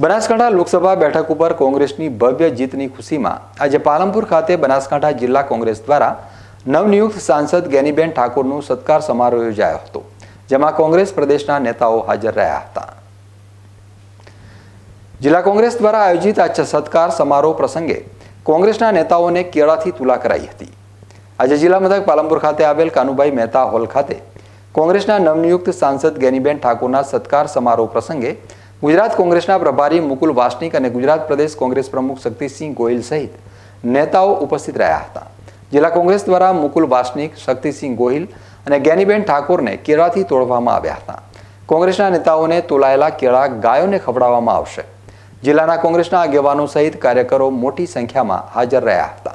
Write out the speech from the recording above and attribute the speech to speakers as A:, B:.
A: બનાસકાંઠા લોકસભા બેઠક ઉપર કોંગ્રેસની ભવ્ય જીતની ખુશીમાં આજે પાલનપુર ખાતે બનાસકાંઠા જિલ્લા કોંગ્રેસ દ્વારા નવનિયુક્ત સાંસદ ગેનીબેન ઠાકોરનો સત્કાર સમારોહ યોજાયો હતો જેમાં કોંગ્રેસ પ્રદેશના નેતાઓ હાજર રહ્યા હતા જિલ્લા કોંગ્રેસ દ્વારા આયોજિત આ સત્કાર સમારોહ પ્રસંગે કોંગ્રેસના નેતાઓને કેળાથી તુલા કરાઈ હતી આજે જિલ્લા મથક પાલનપુર ખાતે આવેલ કાનુભાઈ મહેતા હોલ ખાતે કોંગ્રેસના નવનિયુક્ત સાંસદ ગેનીબેન ઠાકોરના સત્કાર સમારોહ પ્રસંગે ગુજરાત કોંગ્રેસના પ્રભારી મુકુલ વાસનિક અને ગુજરાત પ્રદેશ કોંગ્રેસ પ્રમુખ શક્તિસિંહ ગોહિલ સહિત નેતાઓ ઉપસ્થિત રહ્યા હતા જિલ્લા કોંગ્રેસ દ્વારા મુકુલ વાસનિક શક્તિસિંહ ગોહિલ અને જ્ઞાનીબેન ઠાકોરને કેળાથી તોડવામાં આવ્યા હતા કોંગ્રેસના નેતાઓને તોલાયેલા કેળા ગાયોને ખવડાવવામાં આવશે જિલ્લાના કોંગ્રેસના આગેવાનો સહિત કાર્યકરો મોટી સંખ્યામાં હાજર રહ્યા હતા